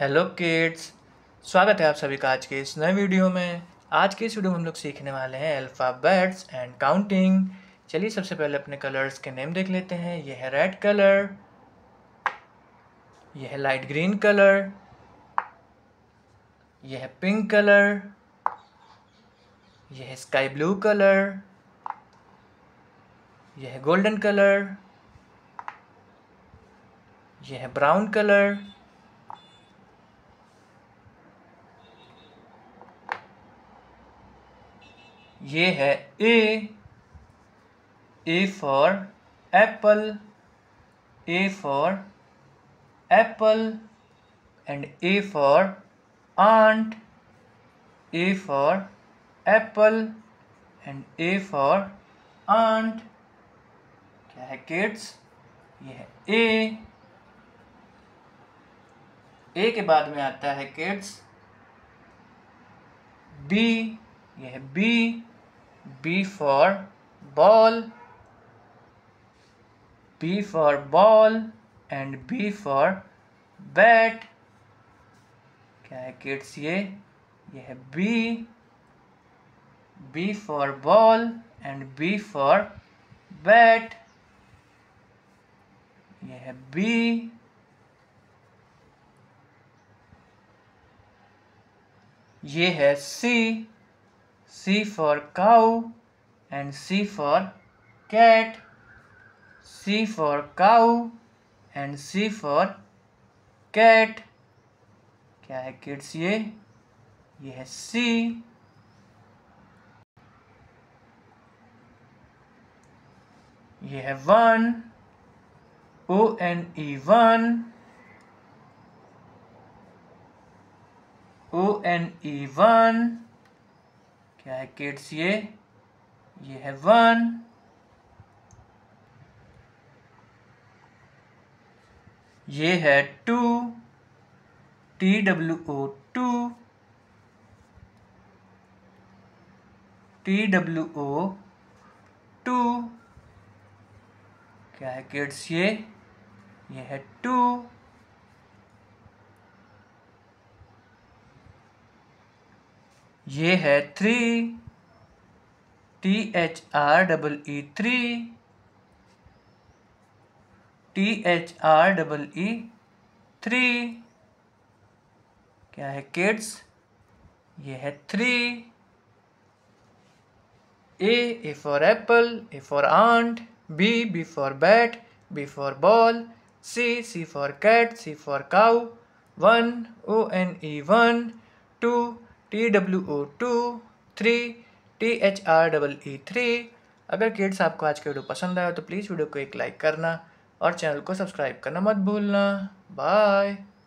Hello kids स्वागत है आप सभी का आज के इस नए वीडियो में आज के इस वीडियो में हम लोग सीखने वाले हैं अल्फ़ाबेट्स एंड काउंटिंग चलिए सबसे पहले अपने कलर्स के नेम देख लेते हैं यह है रेड कलर यह है लाइट ग्रीन कलर यह है पिंक कलर यह है स्काई ब्लू कलर यह है गोल्डन कलर यह है ब्राउन कलर ये है A A for apple A for apple and A for ant A for apple and A for ant क्या है किड्स ये है ए ए के बाद में आता है किड्स बी यह B B for ball B for ball and B for bat क्या है किड्स ये ये है B B for ball and B for bat ये है B ये है C C for cow and C for cat. C for cow and C for cat. क्या है किड्स ये ये है C. ये है one O N E one O N E one क्या है किड्स ये ये है वन ये है two T W O two T W O two क्या है किड्स ये ये है टू ये है three T H R double E three T H R double E three क्या है किड्स ये है three A A for apple A for ant B B for bat B for ball C C for cat C for cow one O N E one two T W O two three T H R double E three अगर kids आपको आज का video पसंद आया तो please video को एक like करना और चैनल को सब्सक्राइब करना मत भूलना बाय